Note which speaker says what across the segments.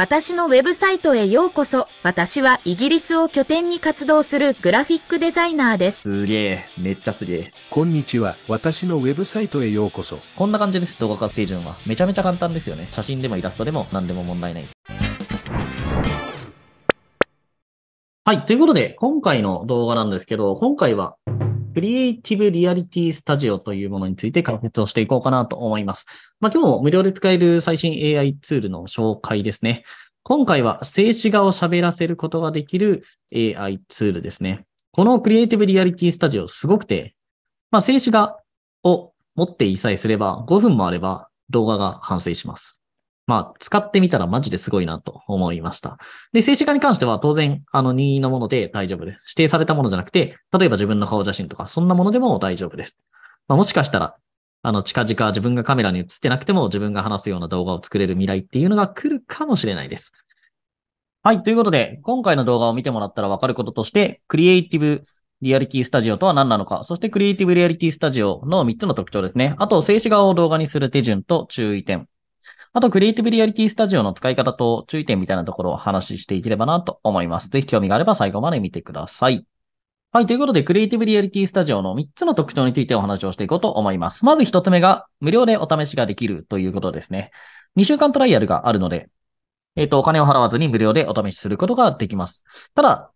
Speaker 1: 私のウェブサイトへようこそ。私はイギリスを拠点に活動するグラフィックデザイナーです。すげえ。めっちゃすげえ。こんにちは。私のウェブサイトへようこそ。こんな感じです。動画化手順は。めちゃめちゃ簡単ですよね。写真でもイラストでも何でも問題ない。はい。ということで、今回の動画なんですけど、今回はクリエイティブリアリティスタジオというものについて解説をしていこうかなと思います。まあ、今日も無料で使える最新 AI ツールの紹介ですね。今回は静止画を喋らせることができる AI ツールですね。このクリエイティブリアリティスタジオすごくて、まあ、静止画を持っていさえすれば5分もあれば動画が完成します。まあ、使ってみたらマジですごいなと思いました。で、静止画に関しては当然、あの任意のもので大丈夫です。指定されたものじゃなくて、例えば自分の顔写真とか、そんなものでも大丈夫です。まあ、もしかしたら、あの、近々自分がカメラに映ってなくても自分が話すような動画を作れる未来っていうのが来るかもしれないです。はい。ということで、今回の動画を見てもらったらわかることとして、クリエイティブリアリティスタジオとは何なのか、そしてクリエイティブリアリティスタジオの3つの特徴ですね。あと、静止画を動画にする手順と注意点。あと、クリエイティブリアリティスタジオの使い方と注意点みたいなところをお話ししていければなと思います。ぜひ興味があれば最後まで見てください。はい。ということで、クリエイティブリアリティスタジオの3つの特徴についてお話をしていこうと思います。まず1つ目が、無料でお試しができるということですね。2週間トライアルがあるので、えっ、ー、と、お金を払わずに無料でお試しすることができます。ただ、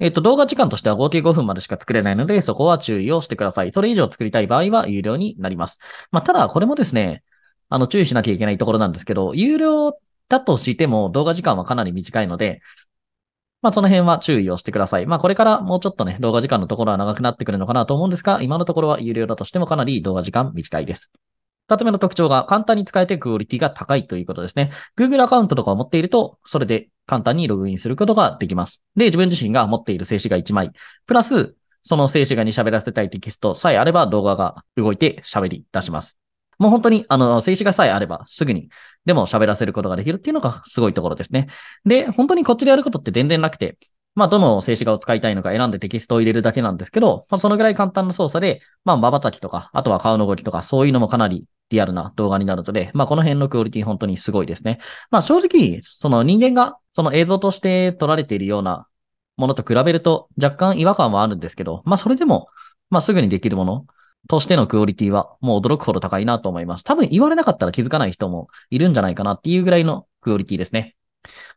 Speaker 1: えっ、ー、と、動画時間としては合計5分までしか作れないので、そこは注意をしてください。それ以上作りたい場合は有料になります。まあ、ただ、これもですね、あの、注意しなきゃいけないところなんですけど、有料だとしても動画時間はかなり短いので、まあその辺は注意をしてください。まあこれからもうちょっとね、動画時間のところは長くなってくるのかなと思うんですが、今のところは有料だとしてもかなり動画時間短いです。二つ目の特徴が簡単に使えてクオリティが高いということですね。Google アカウントとかを持っていると、それで簡単にログインすることができます。で、自分自身が持っている静止画1枚、プラス、その静止画に喋らせたいテキストさえあれば動画が動いて喋り出します。もう本当に、あの、静止画さえあれば、すぐに、でも喋らせることができるっていうのがすごいところですね。で、本当にこっちでやることって全然なくて、まあ、どの静止画を使いたいのか選んでテキストを入れるだけなんですけど、まあ、そのぐらい簡単な操作で、まあ、瞬きとか、あとは顔の動きとか、そういうのもかなりリアルな動画になるので、まあ、この辺のクオリティ本当にすごいですね。まあ、正直、その人間がその映像として撮られているようなものと比べると若干違和感はあるんですけど、まあ、それでも、まあ、すぐにできるものとしてのクオリティはもう驚くほど高いなと思います。多分言われなかったら気づかない人もいるんじゃないかなっていうぐらいのクオリティですね。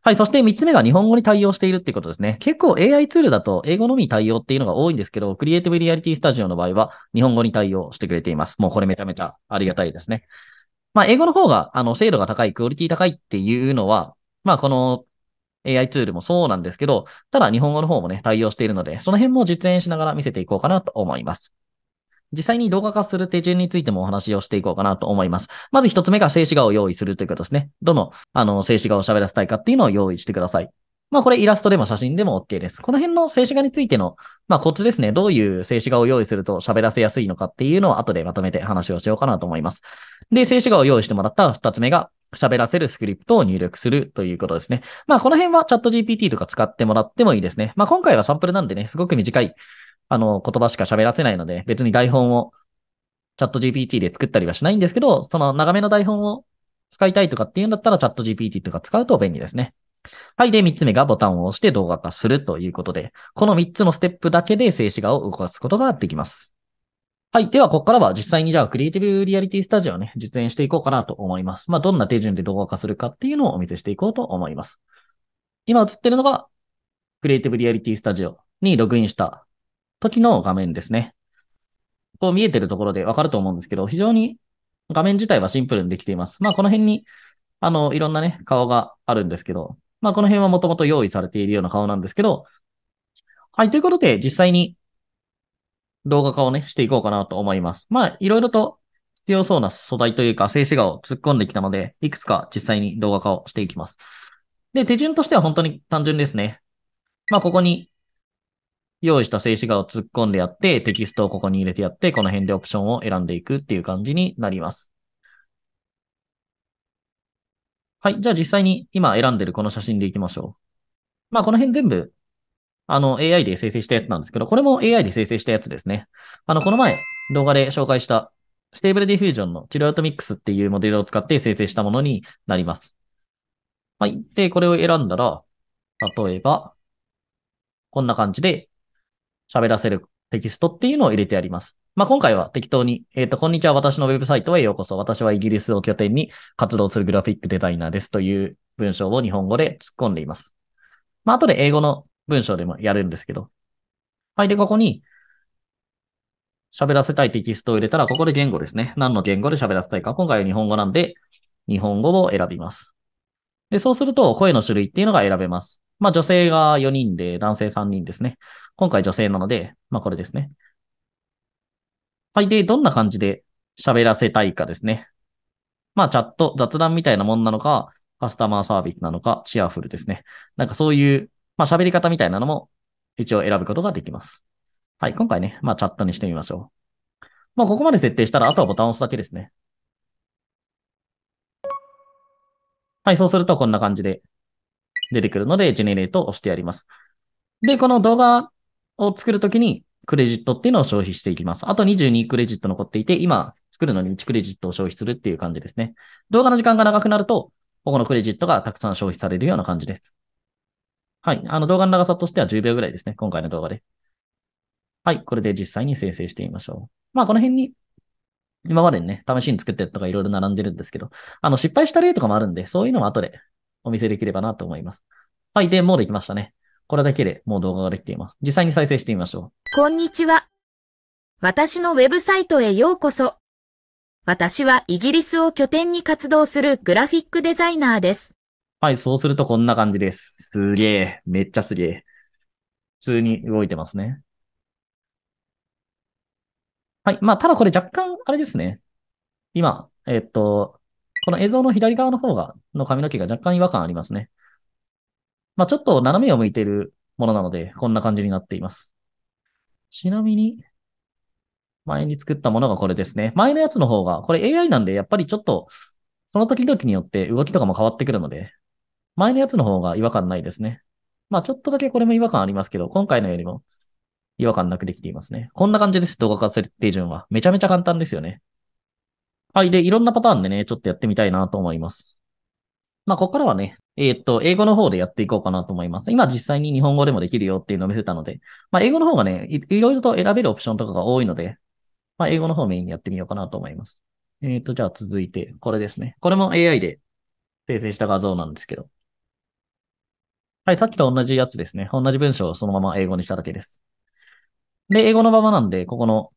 Speaker 1: はい。そして3つ目が日本語に対応しているってことですね。結構 AI ツールだと英語のみ対応っていうのが多いんですけど、クリエイティブリアリティスタジオの場合は日本語に対応してくれています。もうこれめちゃめちゃありがたいですね。まあ、英語の方が、あの、精度が高い、クオリティ高いっていうのは、まあ、この AI ツールもそうなんですけど、ただ日本語の方もね、対応しているので、その辺も実演しながら見せていこうかなと思います。実際に動画化する手順についてもお話をしていこうかなと思います。まず一つ目が静止画を用意するということですね。どの、あの、静止画を喋らせたいかっていうのを用意してください。まあこれイラストでも写真でも OK です。この辺の静止画についての、まあコツですね。どういう静止画を用意すると喋らせやすいのかっていうのを後でまとめて話をしようかなと思います。で、静止画を用意してもらった二つ目が、喋らせるスクリプトを入力するということですね。まあこの辺はチャット GPT とか使ってもらってもいいですね。まあ今回はサンプルなんでね、すごく短いあの、言葉しか喋らせないので、別に台本をチャット GPT で作ったりはしないんですけど、その長めの台本を使いたいとかっていうんだったらチャット GPT とか使うと便利ですね。はい。で、3つ目がボタンを押して動画化するということで、この3つのステップだけで静止画を動かすことができます。はい。では、ここからは実際にじゃあ、クリエイティブリアリティスタジオをね、実演していこうかなと思います。まあ、どんな手順で動画化するかっていうのをお見せしていこうと思います。今映ってるのが、クリエイティブリアリティスタジオにログインした時の画面ですね。こう見えてるところでわかると思うんですけど、非常に画面自体はシンプルにできています。まあこの辺に、あの、いろんなね、顔があるんですけど、まあこの辺はもともと用意されているような顔なんですけど、はい、ということで実際に動画化をね、していこうかなと思います。まあいろいろと必要そうな素材というか静止画を突っ込んできたので、いくつか実際に動画化をしていきます。で、手順としては本当に単純ですね。まあここに用意した静止画を突っ込んでやって、テキストをここに入れてやって、この辺でオプションを選んでいくっていう感じになります。はい。じゃあ実際に今選んでるこの写真でいきましょう。まあこの辺全部、あの AI で生成したやつなんですけど、これも AI で生成したやつですね。あの、この前動画で紹介したステーブルディフュージョンのチロアトミックスっていうモデルを使って生成したものになります。はい。で、これを選んだら、例えば、こんな感じで喋らせるテキストっていうのを入れてあります。まあ、今回は適当に、えっ、ー、と、こんにちは、私のウェブサイトへようこそ。私はイギリスを拠点に活動するグラフィックデザイナーですという文章を日本語で突っ込んでいます。まあ、後で英語の文章でもやるんですけど。はい、で、ここに、喋らせたいテキストを入れたら、ここで言語ですね。何の言語で喋らせたいか。今回は日本語なんで、日本語を選びます。で、そうすると、声の種類っていうのが選べます。まあ、女性が4人で、男性3人ですね。今回女性なので、まあこれですね。はい。で、どんな感じで喋らせたいかですね。まあチャット、雑談みたいなもんなのか、カスタマーサービスなのか、チアフルですね。なんかそういう、まあ喋り方みたいなのも一応選ぶことができます。はい。今回ね、まあチャットにしてみましょう。まあここまで設定したら、あとはボタンを押すだけですね。はい。そうするとこんな感じで出てくるので、ジェネレートを押してやります。で、この動画を作るときに、クレジットっていうのを消費していきます。あと22クレジット残っていて、今作るのに1クレジットを消費するっていう感じですね。動画の時間が長くなると、ここのクレジットがたくさん消費されるような感じです。はい。あの動画の長さとしては10秒ぐらいですね。今回の動画で。はい。これで実際に生成してみましょう。まあ、この辺に、今までにね、試しに作ったやつとかいろいろ並んでるんですけど、あの、失敗した例とかもあるんで、そういうのも後でお見せできればなと思います。はい。で、もうできましたね。これだけでもう動画ができています。実際に再生してみましょう。こんにちは。私のウェブサイトへようこそ。私はイギリスを拠点に活動するグラフィックデザイナーです。はい、そうするとこんな感じです。すげえ。めっちゃすげえ。普通に動いてますね。はい。まあ、ただこれ若干、あれですね。今、えっと、この映像の左側の方が、の髪の毛が若干違和感ありますね。まあ、ちょっと斜めを向いているものなので、こんな感じになっています。ちなみに、前に作ったものがこれですね。前のやつの方が、これ AI なんで、やっぱりちょっと、その時々によって動きとかも変わってくるので、前のやつの方が違和感ないですね。まあ、ちょっとだけこれも違和感ありますけど、今回のよりも違和感なくできていますね。こんな感じです、動画化設定順は。めちゃめちゃ簡単ですよね。はい。で、いろんなパターンでね、ちょっとやってみたいなと思います。まあ、ここからはね、えっ、と、英語の方でやっていこうかなと思います。今実際に日本語でもできるよっていうのを見せたので、まあ、英語の方がねい、いろいろと選べるオプションとかが多いので、まあ、英語の方メインにやってみようかなと思います。えっ、ー、と、じゃあ続いて、これですね。これも AI で生成した画像なんですけど。はい、さっきと同じやつですね。同じ文章をそのまま英語にしただけです。で、英語のままなんで、ここの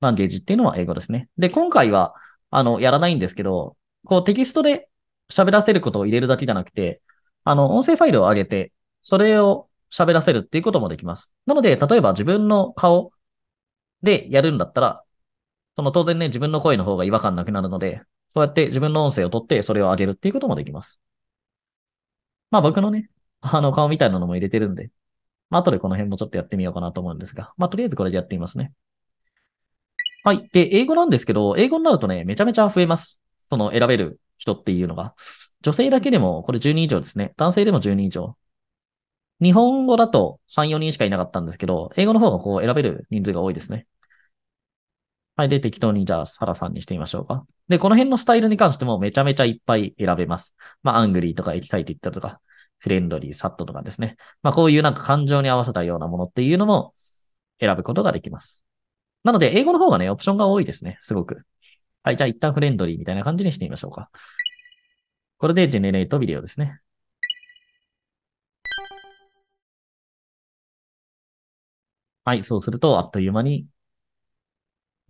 Speaker 1: ランゲージっていうのは英語ですね。で、今回は、あの、やらないんですけど、こうテキストで喋らせることを入れるだけじゃなくて、あの、音声ファイルを上げて、それを喋らせるっていうこともできます。なので、例えば自分の顔でやるんだったら、その当然ね、自分の声の方が違和感なくなるので、そうやって自分の音声を取ってそれを上げるっていうこともできます。まあ僕のね、あの顔みたいなのも入れてるんで、まあ後でこの辺もちょっとやってみようかなと思うんですが、まあとりあえずこれでやってみますね。はい。で、英語なんですけど、英語になるとね、めちゃめちゃ増えます。その選べる人っていうのが。女性だけでも、これ10人以上ですね。男性でも10人以上。日本語だと3、4人しかいなかったんですけど、英語の方がこう選べる人数が多いですね。はい。で、適当にじゃあ、サラさんにしてみましょうか。で、この辺のスタイルに関してもめちゃめちゃいっぱい選べます。まあ、アングリーとかエキサイティッドとか、フレンドリー、サットとかですね。まあ、こういうなんか感情に合わせたようなものっていうのも選ぶことができます。なので、英語の方がね、オプションが多いですね。すごく。はい、じゃあ一旦フレンドリーみたいな感じにしてみましょうか。これでジェネレートビデオですね。
Speaker 2: はい、そうすると、
Speaker 1: あっという間に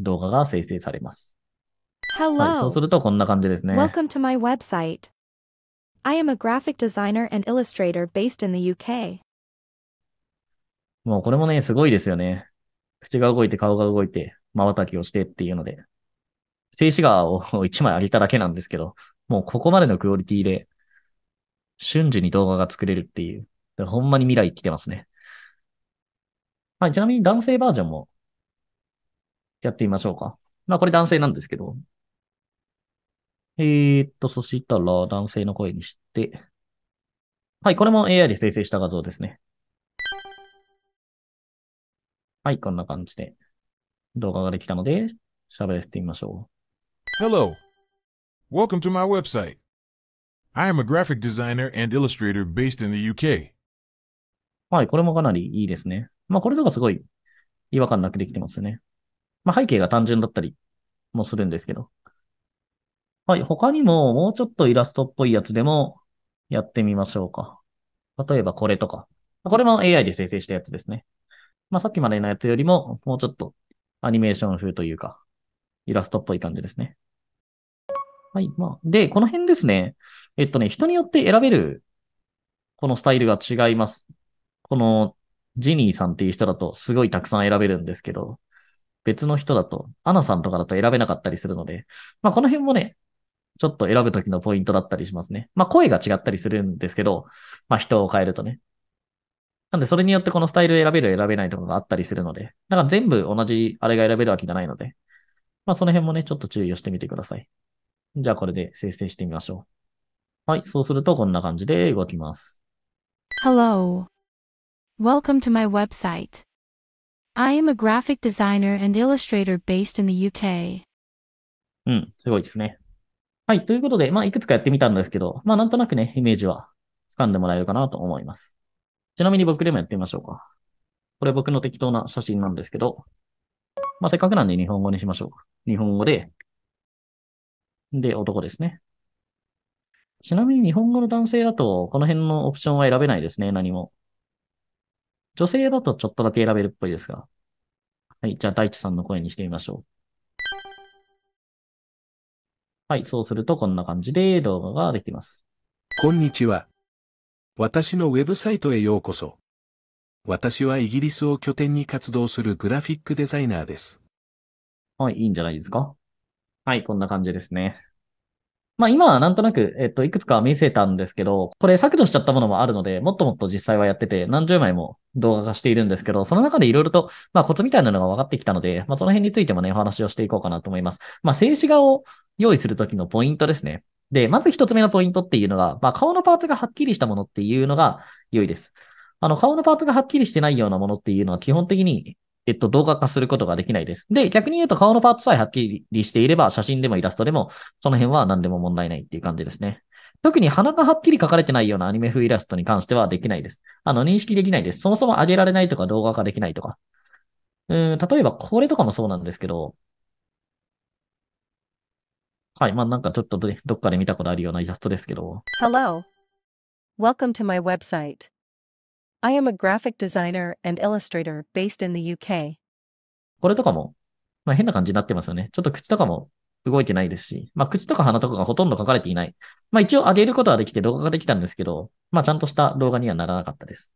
Speaker 1: 動画が生成されます。Hello. はい、そうするとこんな感じですね。Welcome to my website. I am a graphic designer and illustrator based in the UK. もうこれもね、すごいですよね。口が動いて顔が動いて、瞬きをしてっていうので。静止画を1枚上げただけなんですけど、もうここまでのクオリティで、瞬時に動画が作れるっていう、ほんまに未来来てますね。はい、ちなみに男性バージョンもやってみましょうか。まあこれ男性なんですけど。えー、っと、そしたら男性の声にして。はい、これも AI で生成した画像ですね。はい、こんな感じで動画ができたので喋ってみましょう。Hello. Welcome to my website. I am a graphic designer and illustrator based in the UK. はい、これもかなりいいですね。まあ、これとかすごい違和感なくできてますね。まあ、背景が単純だったりもするんですけど。はい、他にももうちょっとイラストっぽいやつでもやってみましょうか。例えばこれとか。これも AI で生成したやつですね。まあ、さっきまでのやつよりももうちょっとアニメーション風というか、イラストっぽい感じですね。はい。まあ、で、この辺ですね。えっとね、人によって選べる、このスタイルが違います。この、ジニーさんっていう人だと、すごいたくさん選べるんですけど、別の人だと、アナさんとかだと選べなかったりするので、まあ、この辺もね、ちょっと選ぶときのポイントだったりしますね。まあ、声が違ったりするんですけど、まあ、人を変えるとね。なんで、それによってこのスタイル選べる、選べないとかがあったりするので、だから全部同じあれが選べるわけじゃないので、まあ、その辺もね、ちょっと注意をしてみてください。じゃあこれで生成してみましょう。はい、そうするとこんな感じで動きます。
Speaker 2: Hello. Welcome to my website. I am a graphic designer and illustrator based in the UK.
Speaker 1: うん、すごいですね。はい、ということで、まあ、いくつかやってみたんですけど、まあ、なんとなくね、イメージは掴んでもらえるかなと思います。ちなみに僕でもやってみましょうか。これ僕の適当な写真なんですけど、まあ、せっかくなんで日本語にしましょう。日本語で、で、男ですね。ちなみに日本語の男性だと、この辺のオプションは選べないですね、何も。女性だとちょっとだけ選べるっぽいですが。はい、じゃあ大地さんの声にしてみましょう。はい、そうするとこんな感じで動画ができます。こんにちは。私のウェブサイトへようこそ。私はイギリスを拠点に活動するグラフィックデザイナーです。はい、いいんじゃないですか。はい、こんな感じですね。まあ今はなんとなく、えっと、いくつか見せたんですけど、これ削除しちゃったものもあるので、もっともっと実際はやってて、何十枚も動画化しているんですけど、その中でいろいろと、まあコツみたいなのが分かってきたので、まあその辺についてもね、お話をしていこうかなと思います。まあ静止画を用意するときのポイントですね。で、まず一つ目のポイントっていうのが、まあ顔のパーツがはっきりしたものっていうのが良いです。あの、顔のパーツがはっきりしてないようなものっていうのは基本的にえっと、動画化することができないです。で、逆に言うと顔のパーツさえはっきりしていれば、写真でもイラストでも、その辺は何でも問題ないっていう感じですね。特に鼻がはっきり書かれてないようなアニメ風イラストに関してはできないです。あの、認識できないです。そもそも上げられないとか動画化できないとか。うん、例えばこれとかもそうなんですけど、はい、まあなんかちょっとどっかで見たことあるようなイラストですけど。
Speaker 2: Hello. Welcome to my website. I am a graphic designer and illustrator based in the UK.
Speaker 1: これとかも、まあ、変な感じになってますよね。ちょっと口とかも動いてないですし、まあ、口とか鼻とかがほとんど書かれていない。まあ、一応上げることはできて動画ができたんですけど、まあ、ちゃんとした動画にはならなかったです。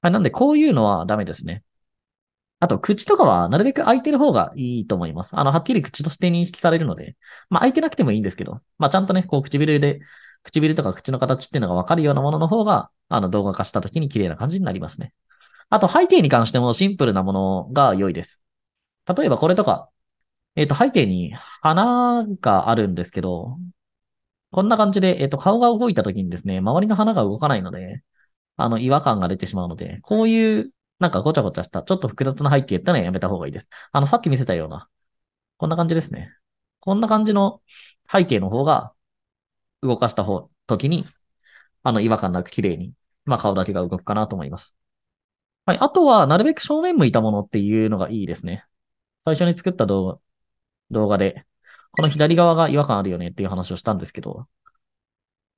Speaker 1: はい、なんで、こういうのはダメですね。あと、口とかはなるべく開いてる方がいいと思います。あの、はっきり口として認識されるので、まあ、開いてなくてもいいんですけど、まあ、ちゃんとね、こう、唇で唇とか口の形っていうのがわかるようなものの方が、あの、動画化した時に綺麗な感じになりますね。あと、背景に関してもシンプルなものが良いです。例えばこれとか、えっ、ー、と、背景に花があるんですけど、こんな感じで、えっ、ー、と、顔が動いた時にですね、周りの花が動かないので、あの、違和感が出てしまうので、こういう、なんかごちゃごちゃした、ちょっと複雑な背景ってのはやめた方がいいです。あの、さっき見せたような、こんな感じですね。こんな感じの背景の方が、動かした方、時に、あの、違和感なく綺麗に、まあ、顔だけが動くかなと思います。はい。あとは、なるべく正面向いたものっていうのがいいですね。最初に作った動画で、この左側が違和感あるよねっていう話をしたんですけど、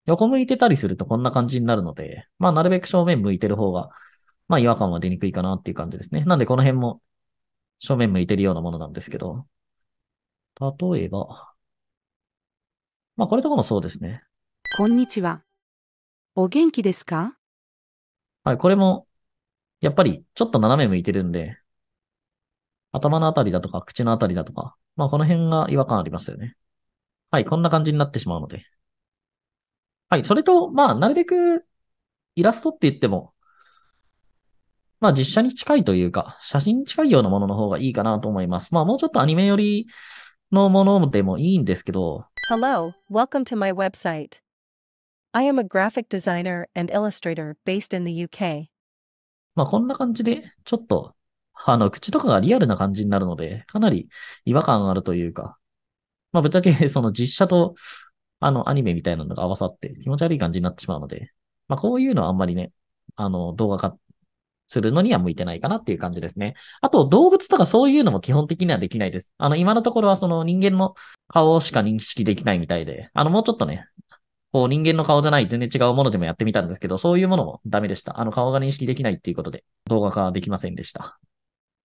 Speaker 1: 横向いてたりするとこんな感じになるので、まあ、なるべく正面向いてる方が、まあ、違和感は出にくいかなっていう感じですね。なんで、この辺も正面向いてるようなものなんですけど、例えば、まあこれとかもそうですね。
Speaker 2: こんにちは。お元気ですか
Speaker 1: はい、これも、やっぱりちょっと斜め向いてるんで、頭のあたりだとか口のあたりだとか、まあこの辺が違和感ありますよね。はい、こんな感じになってしまうので。はい、それと、まあなるべくイラストって言っても、まあ実写に近いというか、写真に近いようなものの方がいいかなと思います。まあもうちょっとアニメ寄りのものでもいいんですけど、
Speaker 2: Hello, welcome to my website. I am a graphic designer and illustrator based in the UK.
Speaker 1: まあこんな感じで、ちょっと、あの、口とかがリアルな感じになるので、かなり違和感あるというか、まあぶっちゃけ その実写と、あの、アニメみたいなのが合わさって気持ち悪い感じになってしまうので、まあこういうのはあんまりね、あの、動画化するのには向いてないかなっていう感じですね。あと、動物とかそういうのも基本的にはできないです。あの、今のところはその人間の顔しか認識できないみたいで、あの、もうちょっとね、こう人間の顔じゃない全然違うものでもやってみたんですけど、そういうものもダメでした。あの、顔が認識できないっていうことで、動画化できませんでした。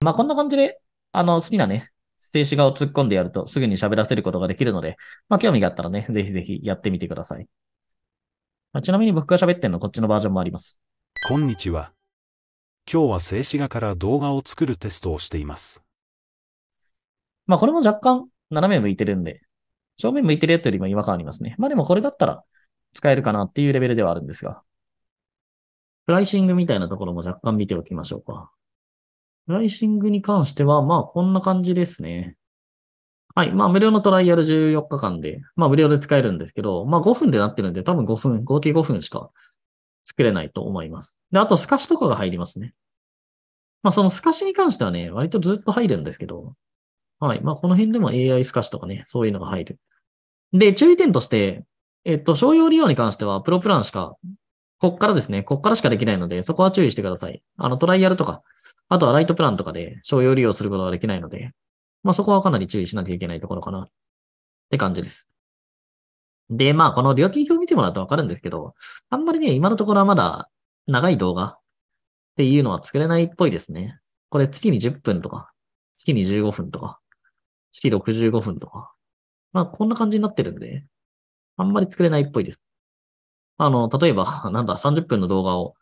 Speaker 1: まあ、こんな感じで、あの、好きなね、静止画を突っ込んでやるとすぐに喋らせることができるので、まあ、興味があったらね、ぜひぜひやってみてください。まあ、ちなみに僕が喋ってんのこっちのバージョンもあります。こんにちは。今日は静止画から動画を作るテストをしています。まあこれも若干斜め向いてるんで、正面向いてるやつよりも違和感ありますね。まあでもこれだったら使えるかなっていうレベルではあるんですが。プライシングみたいなところも若干見ておきましょうか。プライシングに関しては、まあこんな感じですね。はい。まあ、無料のトライアル14日間で、まあ、無料で使えるんですけど、まあ、5分でなってるんで、多分5分、合計5分しか作れないと思います。で、あと、透かしとかが入りますね。まあ、その透かしに関してはね、割とずっと入るんですけど、はい。まあ、この辺でも AI ッシュとかね、そういうのが入る。で、注意点として、えっと、商用利用に関しては、プロプランしか、こっからですね、こっからしかできないので、そこは注意してください。あの、トライアルとか、あとはライトプランとかで商用利用することができないので、まあ、そこはかなり注意しなきゃいけないところかな、って感じです。で、まあ、この料金表を見てもらうとわかるんですけど、あんまりね、今のところはまだ長い動画っていうのは作れないっぽいですね。これ月に10分とか、月に15分とか、月65分とか。まあ、こんな感じになってるんで、あんまり作れないっぽいです。あの、例えば、なんだ、30分の動画を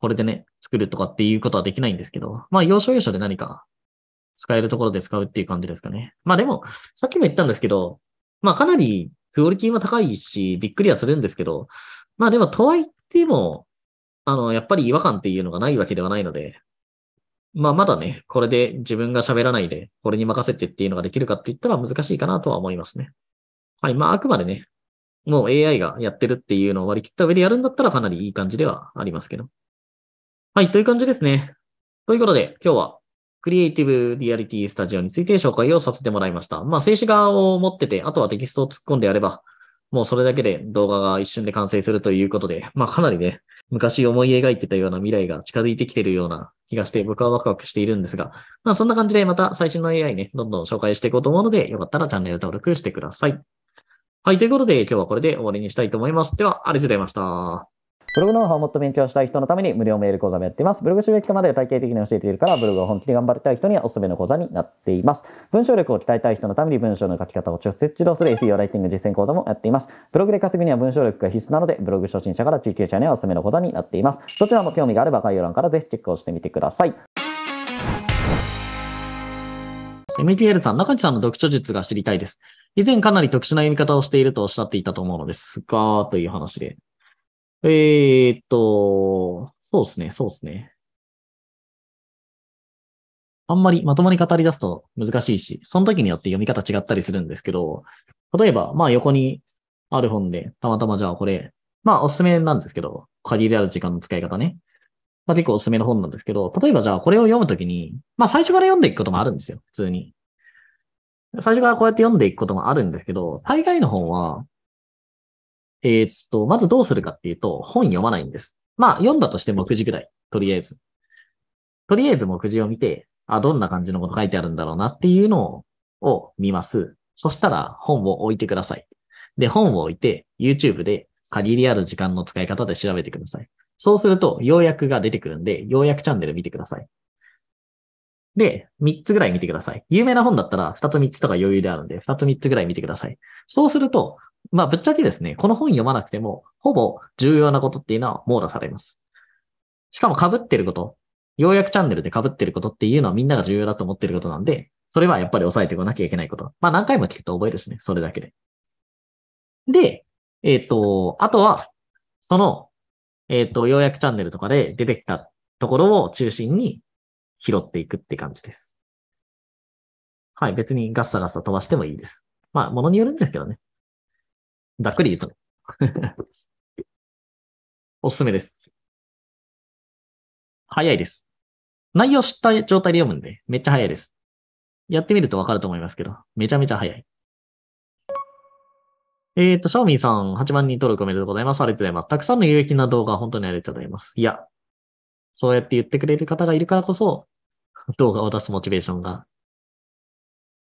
Speaker 1: これでね、作るとかっていうことはできないんですけど、まあ、要所要所で何か使えるところで使うっていう感じですかね。まあ、でも、さっきも言ったんですけど、まあ、かなりクオリティは高いし、びっくりはするんですけど、まあでも、とはいっても、あの、やっぱり違和感っていうのがないわけではないので、まあまだね、これで自分が喋らないで、これに任せてっていうのができるかって言ったら難しいかなとは思いますね。はい。まああくまでね、もう AI がやってるっていうのを割り切った上でやるんだったらかなりいい感じではありますけど。はい。という感じですね。ということで、今日はクリエイティブリアリティスタジオについて紹介をさせてもらいました。まあ、静止画を持ってて、あとはテキストを突っ込んでやれば、もうそれだけで動画が一瞬で完成するということで、まあ、かなりね、昔思い描いてたような未来が近づいてきてるような気がして、僕はワクワクしているんですが、まあ、そんな感じでまた最新の AI ね、どんどん紹介していこうと思うので、よかったらチャンネル登録してください。はい、ということで今日はこれで終わりにしたいと思います。では、ありがとうございました。ブログの方をもっと勉強したい人のために無料メール講座もやっています。ブログ収益化まで体系的に教えているから、ブログを本気で頑張りたい人にはおすすめの講座になっています。文章力を鍛えたい人のために文章の書き方を直接指導する SEO ライティング実践講座もやっています。ブログで稼ぐには文章力が必須なので、ブログ初心者から中級者にはおすすめの講座になっています。どちらも興味があれば概要欄からぜひチェックをしてみてください。MTL さん、中地さんの読書術が知りたいです。以前かなり特殊な読み方をしているとおっしゃっていたと思うのですが、という話で。えー、っと、そうですね、そうですね。あんまりまともに語り出すと難しいし、その時によって読み方違ったりするんですけど、例えば、まあ横にある本で、たまたまじゃあこれ、まあおすすめなんですけど、限りある時間の使い方ね。まあ結構おすすめの本なんですけど、例えばじゃあこれを読むときに、まあ最初から読んでいくこともあるんですよ、普通に。最初からこうやって読んでいくこともあるんですけど、大概の本は、えー、っと、まずどうするかっていうと、本読まないんです。まあ、読んだとしても9時ぐらい、とりあえず。とりあえず目次を見て、あ、どんな感じのこと書いてあるんだろうなっていうのを見ます。そしたら本を置いてください。で、本を置いて YouTube で限りある時間の使い方で調べてください。そうすると、要約が出てくるんで、要約チャンネル見てください。で、3つぐらい見てください。有名な本だったら2つ3つとか余裕であるんで、2つ3つぐらい見てください。そうすると、まあぶっちゃけですね、この本読まなくても、ほぼ重要なことっていうのは網羅されます。しかも被ってること、ようやくチャンネルで被ってることっていうのはみんなが重要だと思ってることなんで、それはやっぱり押さえてこなきゃいけないこと。まあ何回も聞くと覚えるしね、それだけで。で、えっ、ー、と、あとは、その、えっ、ー、と、ようやくチャンネルとかで出てきたところを中心に、拾っていくって感じです。はい、別にガッサガッサ飛ばしてもいいです。まあ、ものによるんですけどね。
Speaker 2: ざっくり言うとね。おすすめです。早いです。内容知った状態で読むんで、めっちゃ早いです。
Speaker 1: やってみるとわかると思いますけど、めちゃめちゃ早い。えっ、ー、と、シャオミンさん、8万人登録おめでとうございます。ありがとうございます。たくさんの有益な動画、本当にありがとうございます。いや、そうやって言ってくれる方がいるからこそ、動画を出すモチベーション
Speaker 2: が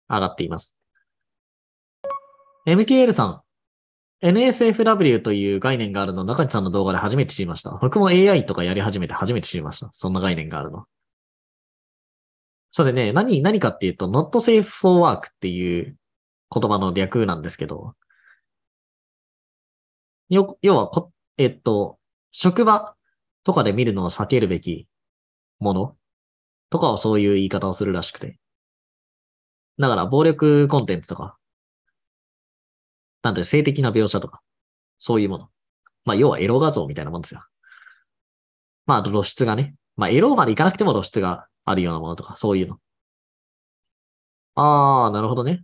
Speaker 2: 上がっています。MKL さん。
Speaker 1: NSFW という概念があるの、中地さんの動画で初めて知りました。僕も AI とかやり始めて初めて知りました。そんな概念があるの。それね、何、何かっていうと、not safe for work っていう言葉の略なんですけど、
Speaker 2: よ、要はこ、えっと、職場とかで見るのを避けるべきものとかはそういう言い方をするらしくて。だから、暴力コンテンツとか、なんて
Speaker 1: 性的な描写とか、そういうもの。まあ、要はエロ画像みたいなもんですよ。まあ、露出がね。まあ、エロまでいかなくても露出があるようなものとか、そういうの。ああ、なるほどね。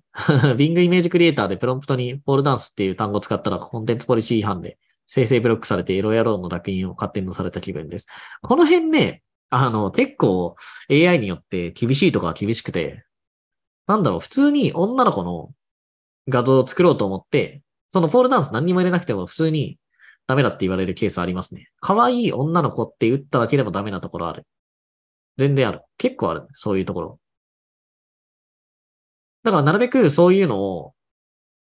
Speaker 1: b ングイメージクリエイターでプロンプトにポールダンスっていう単語を使ったらコンテンツポリシー違反で生成ブロックされてエロ野郎の楽園を勝手にされた気分です。この辺ね、あの、結構 AI によって厳しいとか厳しくて、なんだろう、普通に女の子の画像を作ろうと思って、そのポールダンス何にも入れなくても普通にダメだって言われるケースありますね。可愛い女の子って打っただけでもダメなところある。全然ある。結構ある。そういうところ。だからなるべくそういうのを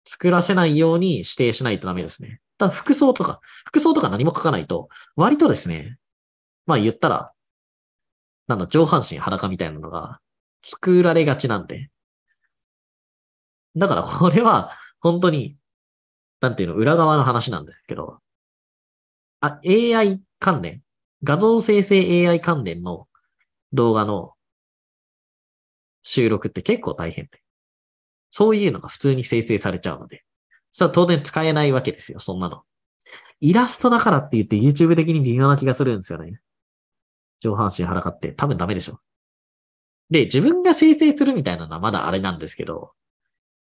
Speaker 1: 作らせないように指定しないとダメですね。ただ服装とか、服装とか何も書かないと、割とですね、まあ言ったら、なんだ、上半身裸みたいなのが作
Speaker 2: られがちなんで。だからこれは本当に、なんていうの、裏側の話なんですけど、あ、AI 関連、画像生成 AI 関連の動画の
Speaker 1: 収録って結構大変で。そういうのが普通に生成されちゃうので。さあ当然使えないわけですよ、そんなの。イラストだからって言って YouTube 的に微妙な気がするんですよね。上半身裸って多分ダメでしょ。で、自分が生成するみたいなのはまだあれなんですけど、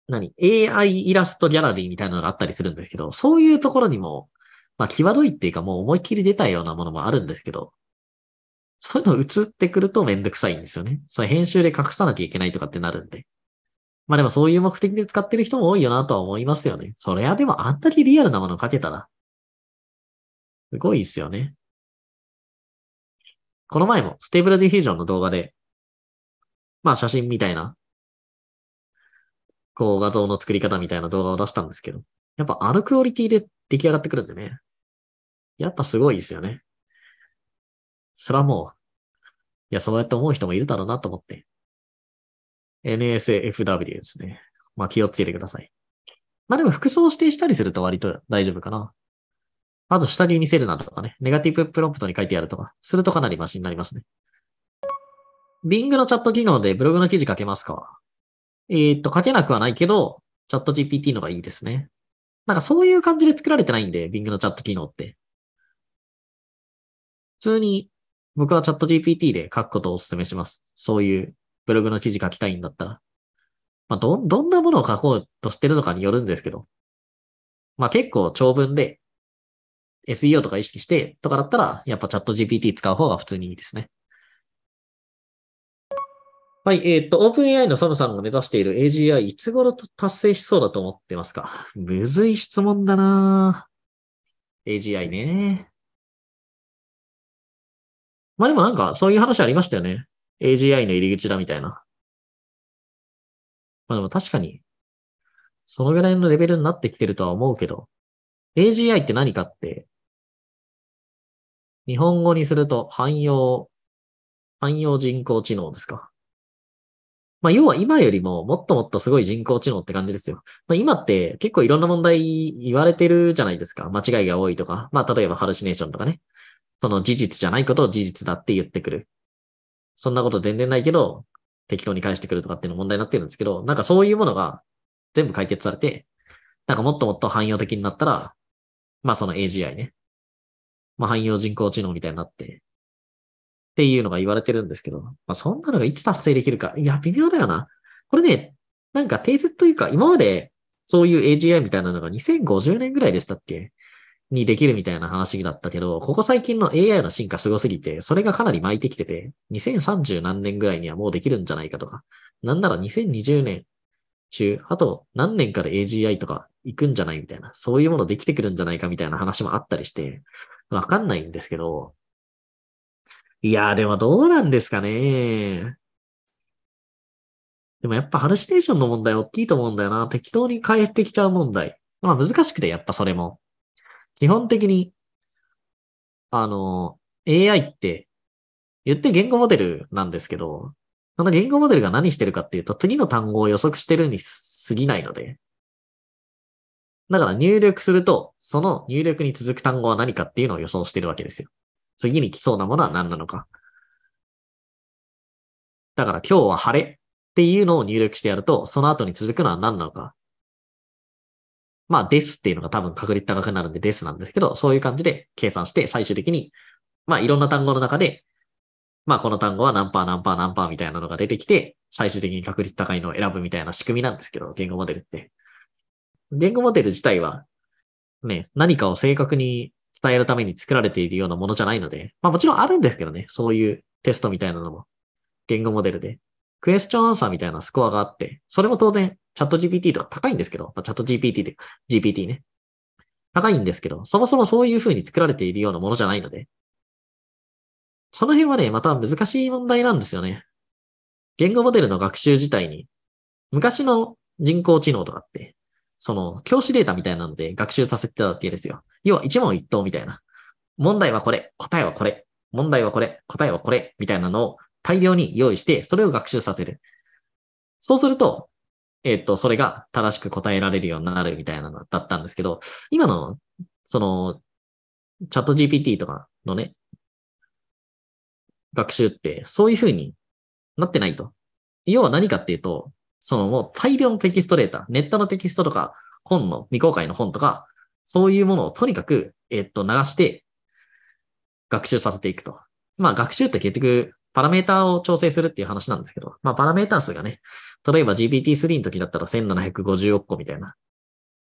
Speaker 1: 何 ?AI イラストギャラリーみたいなのがあったりするんですけど、そういうところにも、まあ、際どいっていうかもう思いっきり出たようなものもあるんですけど、そういうの映ってくるとめんどくさいんですよね。それ編集で隠さなきゃいけないとかってなるんで。まあでもそういう目的で使ってる人も多いよなとは思いますよね。それ
Speaker 2: はでもあんだけリアルなもの書けたら、すごいっすよね。この前もステーブルディフュージョンの動画で、まあ写真みたいな、こう画像の作り方みたいな動画を出したんですけど、やっぱあのクオリティで出来上がってくるんでね。やっぱすごいですよね。それはもう、いや、そうやって思う人もいるだろうなと思って。
Speaker 1: NSFW ですね。まあ気をつけてください。まあでも服装を指定したりすると割と大丈夫かな。あと下着見せるなとかね、ネガティブプロンプトに書いてあるとか、するとかなりマシになりますね。Bing のチャット機能でブログの記事書けますかえー、っと、書けなくはないけど、チャット GPT のがいいですね。なんかそういう感じで作られてないんで、Bing のチャット機能って。普通に僕はチャット GPT で書くことをお勧めします。そういうブログの記事書きたいんだったら。まあ、ど、どんなものを書こうとしてるのかによるんですけど。まあ、結構長文で SEO とか意識してとかだったら、やっぱチャット GPT 使う方が普通にいいですね。はい、えっ、ー、と、OpenAI のサムさんが目指している AGI、いつ頃達成しそうだと思ってますかむずい質問だな AGI ね。
Speaker 2: まあでもなんか、そういう話ありましたよね。AGI の入り口だみたいな。まあでも確かに、そのぐらいのレベルになってきてるとは思うけど、AGI って何かって、日本語
Speaker 1: にすると汎用、汎用人工知能ですか。まあ、要は今よりももっともっとすごい人工知能って感じですよ。まあ、今って結構いろんな問題言われてるじゃないですか。間違いが多いとか。まあ、例えばハルシネーションとかね。その事実じゃないことを事実だって言ってくる。そんなこと全然ないけど、適当に返してくるとかっていうの問題になってるんですけど、なんかそういうものが全部解決されて、なんかもっともっと汎用的になったら、まあその AGI ね。まあ汎用人工知能みたいになって、っていうのが言われてるんですけど、まあそんなのがいつ達成できるか。いや、微妙だよな。これね、なんか定説というか、今までそういう AGI みたいなのが2050年ぐらいでしたっけにできるみたいな話だったけど、ここ最近の AI の進化すごすぎて、それがかなり巻いてきてて、2030何年ぐらいにはもうできるんじゃないかとか、なんなら2020年中、あと何年かで AGI とか行くんじゃないみたいな、そういうものできてくるんじゃないかみたいな話もあったりして、わかんないんですけど、いやーでもどうなんですかね。でもやっぱハルシテーションの問題大きいと思うんだよな。適当に変えてきちゃう問題。まあ難しくてやっぱそれも。基本的に、あの、AI って、言って言語モデルなんですけど、その言語モデルが何してるかっていうと、次の単語を予測してるに過ぎないので。だから入力すると、その入力に続く単語は何かっていうのを予想してるわけですよ。次に来そうなものは何なのか。だから今日は晴れっていうのを入力してやると、その後に続くのは何なのか。まあ、ですっていうのが多分確率高くなるんでですなんですけど、そういう感じで計算して、最終的に、まあ、いろんな単語の中で、まあ、この単語は何パー何パー何パーみたいなのが出てきて、最終的に確率高いのを選ぶみたいな仕組みなんですけど、言語モデルって。言語モデル自体は、ね、何かを正確に伝えるために作られているようなものじゃないので、まあもちろんあるんですけどね、そういうテストみたいなのも、言語モデルでクエスチョンアンサーみたいなスコアがあって、それも当然、チャット GPT とは高いんですけど、まあ、チャット GPT で、GPT ね。高いんですけど、そもそもそういう風に作られているようなものじゃないので、その辺はね、また難しい問題なんですよね。言語モデルの学習自体に、昔の人工知能とかって、その、教師データみたいなので学習させてたわけですよ。要は一問一答みたいな。問題はこれ、答えはこれ、問題はこれ、答えはこれ、みたいなのを大量に用意して、それを学習させる。そうすると、えっ、と、それが正しく答えられるようになるみたいなのだったんですけど、今の、その、チャット GPT とかのね、学習って、そういう風になってないと。要は何かっていうと、そのもう大量のテキストデータ、ネットのテキストとか、本の、未公開の本とか、そういうものをとにかく、えっと、流して、学習させていくと。まあ、学習って結局、パラメーターを調整するっていう話なんですけど、まあ、パラメータ数がね、例えば GPT-3 の時だったら1750億個みたいな。だか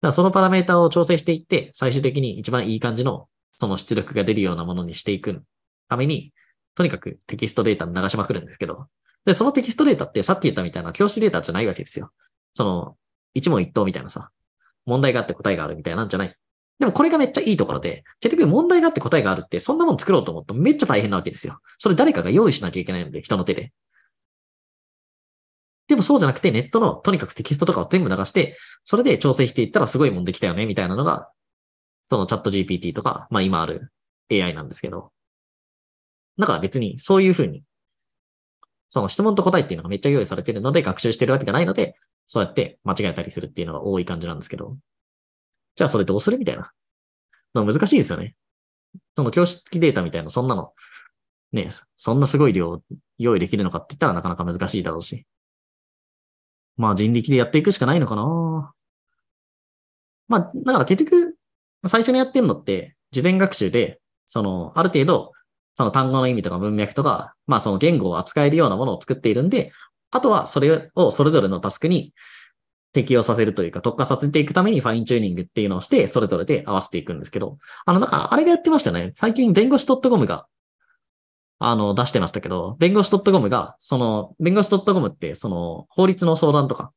Speaker 1: らそのパラメータを調整していって、最終的に一番いい感じの、その出力が出るようなものにしていくために、とにかくテキストデータ流しまくるんですけど、で、そのテキストデータってさっき言ったみたいな教師データじゃないわけですよ。その、一問一答みたいなさ、問題があって答えがあるみたいなんじゃない。でもこれがめっちゃいいところで、結局問題があって答えがあるって、そんなもん作ろうと思うとめっちゃ大変なわけですよ。それ誰かが用意しなきゃいけないので、人の手で。でもそうじゃなくて、ネットのとにかくテキストとかを全部流して、それで調整していったらすごいもんできたよね、みたいなのが、そのチャット GPT とか、まあ今ある AI なんですけど。だから別にそういうふうに、その質問と答えっていうのがめっちゃ用意されてるので、学習してるわけがないので、そうやって間違えたりするっていうのが多い感じなんですけど。じゃあそれどうするみたいな。難しいですよね。その教室データみたいな、そんなの、ね、そんなすごい量用意できるのかって言ったらなかなか難しいだろうし。
Speaker 2: まあ人力でやっていくしかないのかな。まあ、だから
Speaker 1: 結局、最初にやってるのって、事前学習で、その、ある程度、その単語の意味とか文脈とか、まあその言語を扱えるようなものを作っているんで、あとはそれをそれぞれのタスクに適用させるというか、特化させていくためにファインチューニングっていうのをして、それぞれで合わせていくんですけど、あの、なんか、あれでやってましたね。最近、弁護士 .com が、あの、出してましたけど、弁護士 .com が、その、弁護士 .com って、その、法律の相談とか、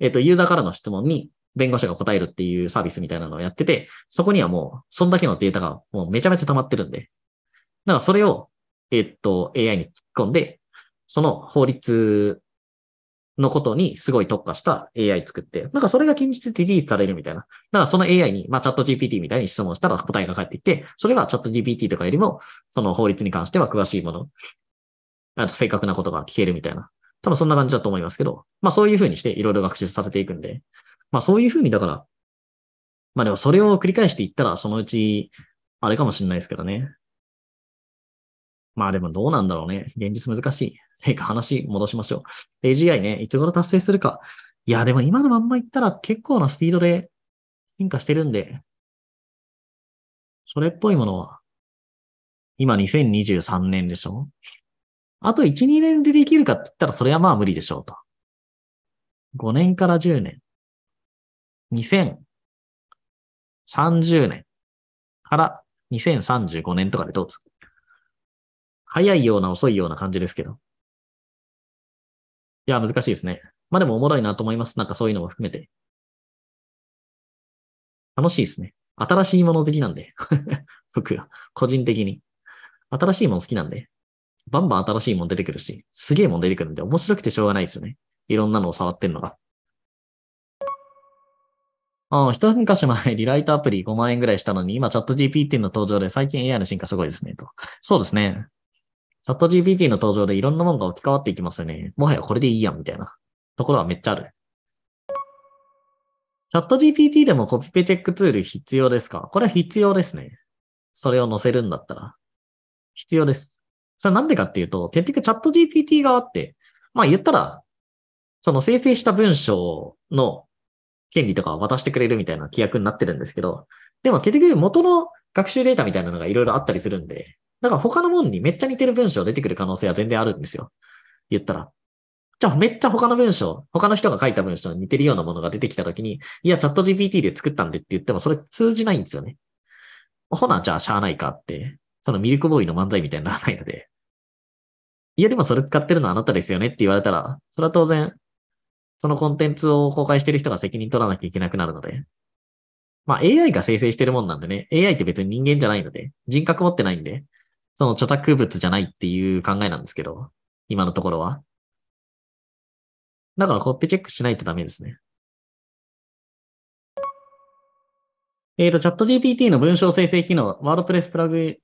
Speaker 1: えっ、ー、と、ユーザーからの質問に、弁護士が答えるっていうサービスみたいなのをやってて、そこにはもう、そんだけのデータがもうめちゃめちゃ溜まってるんで、だからそれを、えっ、ー、と、AI に突っ込んで、その法律のことにすごい特化した AI 作って、なんかそれが近日リリースされるみたいな。だからその AI に、まあチャット GPT みたいに質問したら答えが返ってきて、それはチャット GPT とかよりも、その法律に関しては詳しいもの、あと正確なことが聞けるみたいな。多分そんな感じだと思いますけど、まあそういうふうにしていろいろ学習させていくんで、まあそういうふうにだから、まあでもそれを繰り返していったら、そのうち、あれかもしれないですけどね。まあでもどうなんだろうね。現実難しい。成果話戻しましょう。AGI ね、いつ頃達成するか。いや、でも今のまんま言ったら結構なスピードで進
Speaker 2: 化してるんで、それっぽいものは、今2023年でしょあと1、2年でできるかって言ったらそれはまあ無理でしょうと。5年から10年。2030年から2035年とかでどうで早いような遅いような感じですけど。いや、難しいですね。まあでもおもろいなと思います。なんかそういうのも含めて。
Speaker 1: 楽しいですね。新しいもの好きなんで。僕は、個人的に。新しいもの好きなんで。バンバン新しいもの出てくるし、すげえもの出てくるんで、面白くてしょうがないですよね。いろんなのを触ってんのが。ああ、一昔前、リライトアプリ5万円ぐらいしたのに、今チャット GPT の登場で最近 AI の進化すごいですね、と。そうですね。チャット GPT の登場でいろんなものが置き換わっていきますよね。もはやこれでいいやん、みたいなところはめっちゃある。チャット GPT でもコピペチェックツール必要ですかこれは必要ですね。それを載せるんだったら。必要です。それなんでかっていうと、結局チャット GPT 側って、まあ言ったら、その生成した文章の権利とかを渡してくれるみたいな規約になってるんですけど、でも結局元の学習データみたいなのがいろいろあったりするんで、だから他のもんにめっちゃ似てる文章出てくる可能性は全然あるんですよ。言ったら。じゃあめっちゃ他の文章、他の人が書いた文章に似てるようなものが出てきたときに、いや、チャット GPT で作ったんでって言ってもそれ通じないんですよね。ほな、じゃあしゃあないかって、そのミルクボーイの漫才みたいにならないので。いや、でもそれ使ってるのはあなたですよねって言われたら、それは当然、そのコンテンツを公開してる人が責任取らなきゃいけなくなるので。まあ AI が生成してるもんなんでね、AI って別に人間じゃないので、人格持ってないんで、その著作物じゃないっていう考えなんですけど、今のところは。
Speaker 2: だからコピーチェックしないとダメですね。
Speaker 1: えっ、ー、と、チャット GPT の文章生成機能、ワードプレスプラグ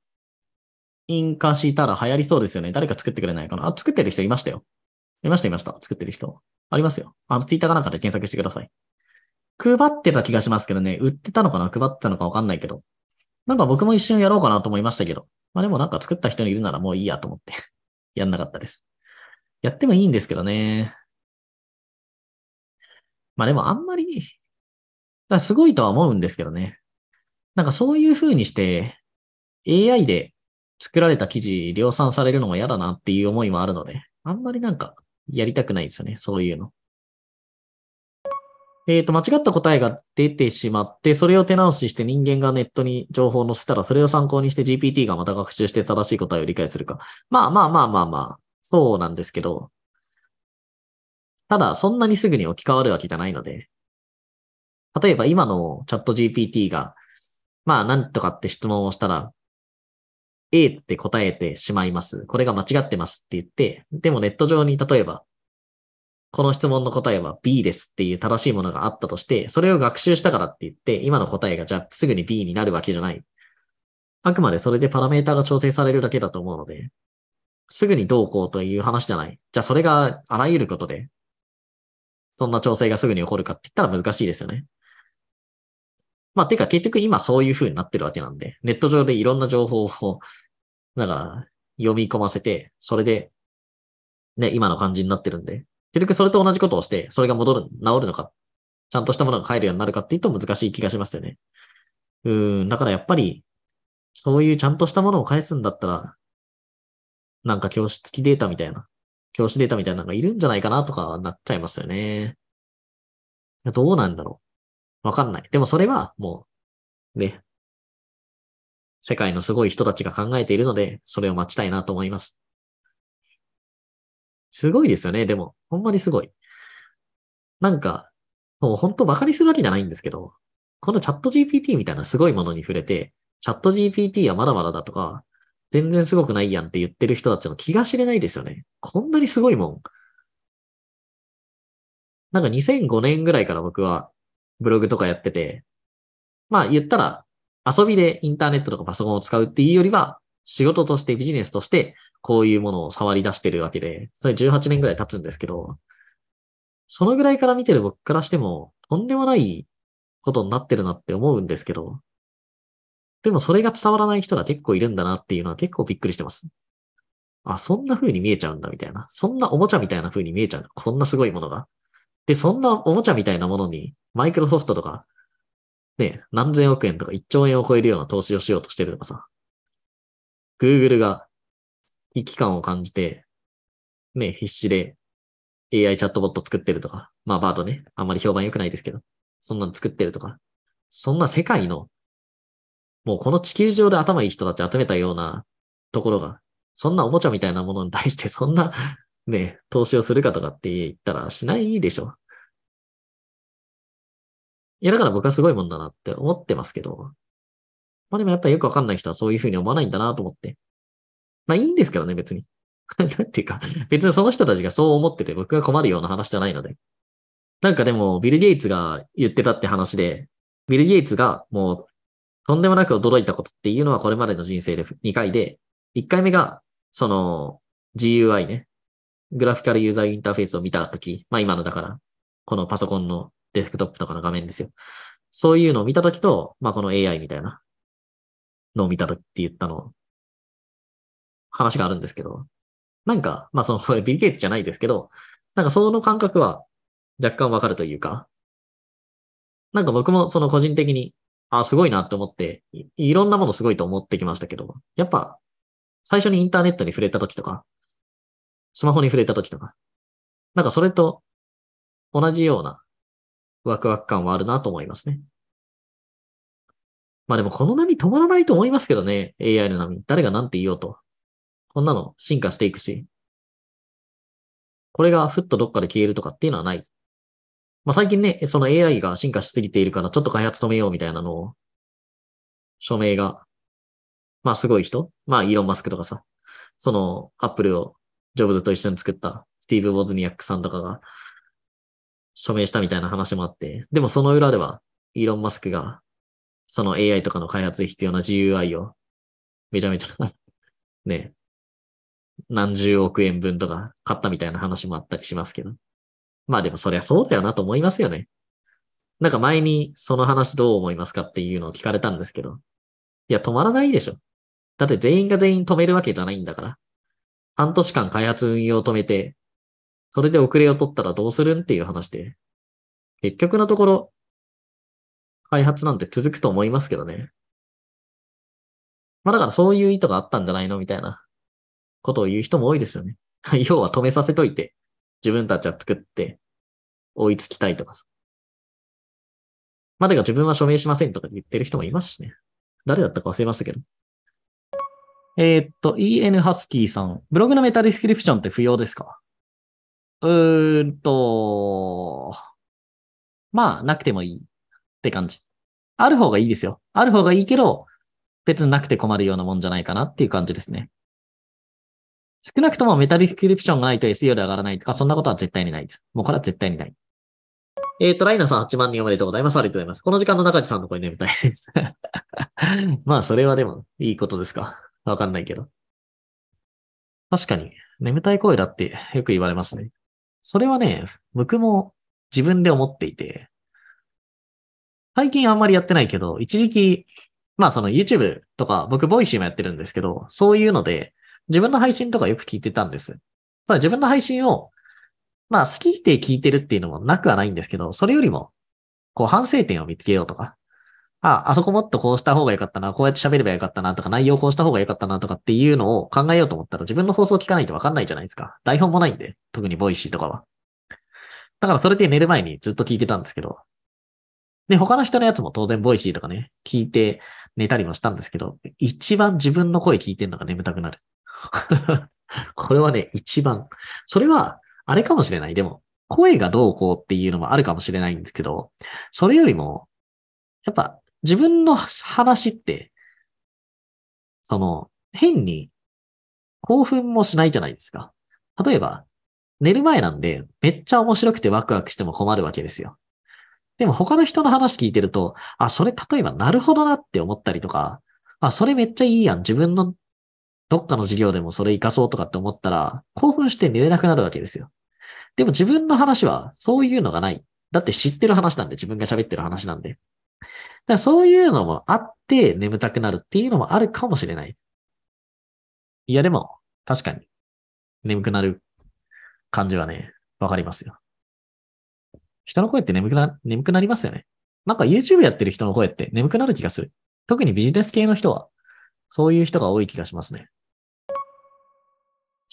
Speaker 1: イン化したら流行りそうですよね。誰か作ってくれないかな。あ、作ってる人いましたよ。いました、いました。作ってる人。ありますよ。あの、ツイッターかなんかで検索してください。配ってた気がしますけどね。売ってたのかな配ってたのかわかんないけど。なんか僕も一瞬やろうかなと思いましたけど。まあでもなんか作った人にいるならもういいやと思って やんなかったです。やってもいいんですけどね。
Speaker 2: まあでもあんまり、だすごいとは思うんで
Speaker 1: すけどね。なんかそういう風にして AI で作られた記事量産されるのも嫌だなっていう思いもあるので、あんまりなんかやりたくないですよね、そういうの。えっ、と、間違った答えが出てしまって、それを手直しして人間がネットに情報を載せたら、それを参考にして GPT がまた学習して正しい答えを理解するか。まあまあまあまあまあ、そうなんですけど、ただ、そんなにすぐに置き換わるわけじゃないので、例えば今のチャット GPT が、まあ、なんとかって質問をしたら、A って答えてしまいます。これが間違ってますって言って、でもネット上に例えばこの質問の答えは B ですっていう正しいものがあったとして、それを学習したからって言って、今の答えがじゃあすぐに B になるわけじゃない。あくまでそれでパラメータが調整されるだけだと思うので、すぐにどうこうという話じゃない。じゃあそれがあらゆることで、そんな調整がすぐに起こるかって言ったら難しいですよね。まあ、てか結局今そういう風になってるわけなんで、ネット上でいろんな情報を、だから読み込ませて、それで、ね、今の感じになってるんで、結局それと同じことをして、それが戻る、治るのか、ちゃんとしたものが入るようになるかっていうと難しい気がしますよね。うん、だからやっぱり、そういうちゃんとしたものを返すんだったら、なんか教師付きデータみたいな、教師データみたいなのがいるんじゃないかなとか
Speaker 2: なっちゃいますよね。どうなんだろう。わかんない。でもそれはもう、ね、世界のすごい人たちが考えているので、それを待ちたいなと思います。すごいですよね。でも、ほんまにすごい。
Speaker 1: なんか、もう本当馬鹿にするわけじゃないんですけど、このチャット GPT みたいなすごいものに触れて、チャット GPT はまだまだだとか、全然すごくないやんって言ってる人たちの気が知れないですよね。こんなにすごいもん。なんか2005年ぐらいから僕はブログとかやってて、まあ言ったら遊びでインターネットとかパソコンを使うっていうよりは、仕事としてビジネスとしてこういうものを触り出してるわけで、それ18年ぐらい経つんですけど、そのぐらいから見てる僕からしても、とんでもないことになってるなって思うんですけど、でもそれが伝わらない人が結構いるんだなっていうのは結構びっくりしてます。あ、そんな風に見えちゃうんだみたいな。そんなおもちゃみたいな風に見えちゃう。こんなすごいものが。で、そんなおもちゃみたいなものに、マイクロソフトとか、ね、何千億円とか1兆円を超えるような投資をしようとしてるとかさ、Google が危機感を感じて、ね、必死で AI チャットボット作ってるとか、まあバートね、あんまり評判良くないですけど、そんなの作ってるとか、そんな世界の、もうこの地球上で頭いい人たち集めたようなところが、そんなおもちゃみたいなものに対してそんなね、投資をするかとかって言ったらしないでしょ。いや、だから僕はすごいもんだなって思ってますけど、まあでもやっぱりよくわかんない人はそういうふうに思わないんだなと思って。まあいいんですけどね、別に。なんていうか、別にその人たちがそう思ってて僕が困るような話じゃないので。なんかでも、ビル・ゲイツが言ってたって話で、ビル・ゲイツがもう、とんでもなく驚いたことっていうのはこれまでの人生で2回で、1回目が、その GUI ね、グラフィカルユーザーインターフェースを見たとき、まあ今のだから、このパソコンのデスクトップとかの画面ですよ。そういうのを見たとき
Speaker 2: と、まあこの AI みたいなのを見たときって言ったの話があるんですけど、なんか、まあその、それビリケイツじゃないですけど、なんかその感覚は若干わかるというか、なんか僕もその個人的に、
Speaker 1: あ、すごいなって思ってい、いろんなものすごいと思ってきましたけど、やっぱ、最初にインターネットに触れた時とか、スマホに触れた時とか、なんかそれと
Speaker 2: 同じようなワクワク感はあるなと思いますね。まあでもこの波止まらないと思いますけどね。AI の波。誰が何て言おうと。こんなの進化していくし、これがふっとどっかで消えるとかっていうのはない。まあ、最近ね、その AI が進化しすぎているからちょっと開発止めようみたいな
Speaker 1: のを、署名が、まあすごい人、まあイーロン・マスクとかさ、そのアップルをジョブズと一緒に作ったスティーブ・ウォズニアックさんとかが署名したみたいな話もあって、でもその裏ではイーロン・マスクがその AI とかの開発で必要な GUI をめちゃめちゃ ね、何十億円分とか買ったみたいな話もあったりしますけど。まあでもそりゃそうだよなと思いますよね。なんか前にその話どう思いますかっていうのを聞かれたんですけど。いや、止まらないでしょ。だって全員が全員止めるわけじゃないんだから。半年間開発運用を止めて、それで遅れを取ったら
Speaker 2: どうするんっていう話で。結局のところ、開発なんて続
Speaker 1: くと思いますけどね。まあだからそういう意図があったんじゃないのみたいなことを言う人も多いですよね。要は止めさせといて、自分たちは作って、
Speaker 2: 追いつきたいとかさ。まあ、だか自分は署名しませんとか
Speaker 1: 言ってる人もいますしね。誰だったか忘れましたけど。えー、っと、EN ハスキーさん。ブログのメタディスクリプションって不要ですかうーんと、まあ、なくてもいいって感じ。ある方がいいですよ。ある方がいいけど、別になくて困るようなもんじゃないかなっていう感じですね。少なくともメタディスクリプションがないと SEO で上がらないとか、そんなことは絶対にないです。もうこれは絶対にない。えっ、ー、と、ライナさん8万人おめでとうございます。ありがとうございます。この時間の中地さんの声眠たいです。まあ、それはでもいいことですか。わかんないけど。確かに、眠たい声だってよく言われますね。それはね、僕も自分で思っていて、最近あんまりやってないけど、一時期、まあその YouTube とか、僕ボイシーもやってるんですけど、そういうので、自分の配信とかよく聞いてたんです。ただ自分の配信を、まあ好きで聞いてるっていうのもなくはないんですけど、それよりも、こう反省点を見つけようとか、あ、あそこもっとこうした方が良かったな、こうやって喋れば良かったなとか、内容こうした方が良かったなとかっていうのを考えようと思ったら自分の放送聞かないとわかんないじゃないですか。台本もないんで、特にボイシーとかは。だからそれで寝る前にずっと聞いてたんですけど。で、他の人のやつも当然ボイシーとかね、聞いて寝たりもしたんですけど、一番自分の声聞いてるのが眠たくなる。これはね、一番。それは、あれかもしれない。でも、声がどうこうっていうのもあるかもしれないんですけど、それよりも、やっぱ
Speaker 2: 自分の話って、その、変に
Speaker 1: 興奮もしないじゃないですか。例えば、寝る前なんで、めっちゃ面白くてワクワクしても困るわけですよ。でも他の人の話聞いてると、あ、それ例えばなるほどなって思ったりとか、あ、それめっちゃいいやん。自分のどっかの授業でもそれ活かそうとかって思ったら、興奮して寝れなくなるわけですよ。でも自分の話はそういうのがない。だって知ってる話なんで、自分が喋ってる話なんで。だからそういうのもあって眠たくなるっていうのもあるかもしれない。いや、でも、確かに、眠くなる感じはね、わかりますよ。人の声って眠くな、眠くなりますよね。なんか YouTube やってる人の声って眠くなる気がする。特にビジネス系の人は、そういう人が多い気がしますね。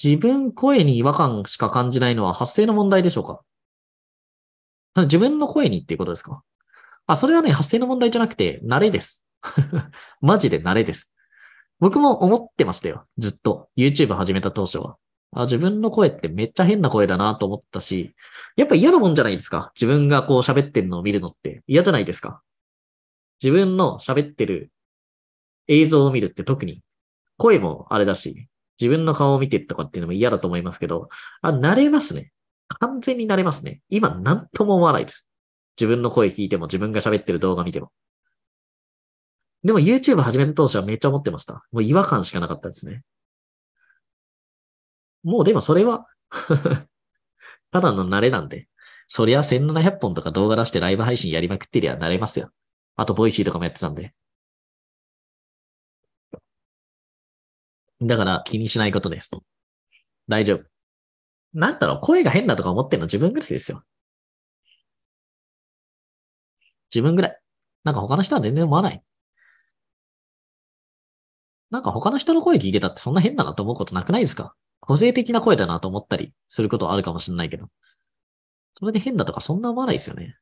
Speaker 1: 自分声に違和感しか感じないのは発声の問題でしょうか自分の声にっていうことですかあ、それはね、発声の問題じゃなくて、慣れです。マジで慣れです。僕も思ってましたよ。ずっと。YouTube 始めた当初は。あ自分の声ってめっちゃ変な声だなと思ったし、やっぱ嫌なもんじゃないですか。自分がこう喋ってるのを見るのって嫌じゃないですか。自分の喋ってる映像を見るって特に声もあれだし、自分の顔を見てとかっていうのも嫌だと思いますけど、あ、慣れますね。完全に慣れますね。今、なんとも思わないです。自分の声聞いても、自分が喋ってる動画見ても。でも YouTube 始めた当初はめっちゃ思ってました。もう違和感しかなかったですね。もうでもそれは ただの慣れなんで。そりゃ1700本とか動画出してライブ配信やりまくってりゃ慣れますよ。あと、ボイシーとかも
Speaker 2: やってたんで。だから気にしないことですと。大丈夫。なんだろう、声が変だとか思ってんの自分ぐらいですよ。自分ぐらい。なんか他の人は全然思わない。なんか他の人の声聞いてたってそんな変だなと思
Speaker 1: うことなくないですか個性的な声だなと思ったりすることはあるかもしれないけど。それで変だとかそんな思わないですよね。